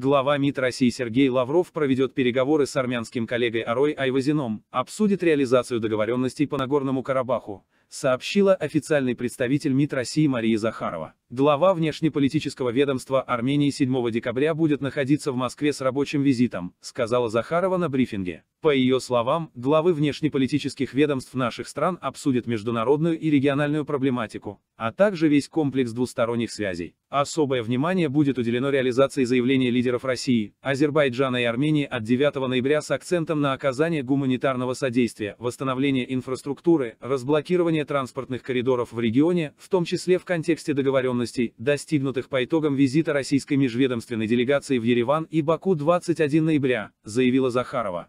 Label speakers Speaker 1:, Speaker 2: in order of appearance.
Speaker 1: Глава МИД России Сергей Лавров проведет переговоры с армянским коллегой Арой Айвазином, обсудит реализацию договоренностей по Нагорному Карабаху, сообщила официальный представитель МИД России Мария Захарова. Глава внешнеполитического ведомства Армении 7 декабря будет находиться в Москве с рабочим визитом, сказала Захарова на брифинге. По ее словам, главы внешнеполитических ведомств наших стран обсудят международную и региональную проблематику, а также весь комплекс двусторонних связей. Особое внимание будет уделено реализации заявления лидеров России, Азербайджана и Армении от 9 ноября с акцентом на оказание гуманитарного содействия, восстановление инфраструктуры, разблокирование транспортных коридоров в регионе, в том числе в контексте договоренности договоренностей, достигнутых по итогам визита российской межведомственной делегации в Ереван и Баку 21 ноября, заявила Захарова.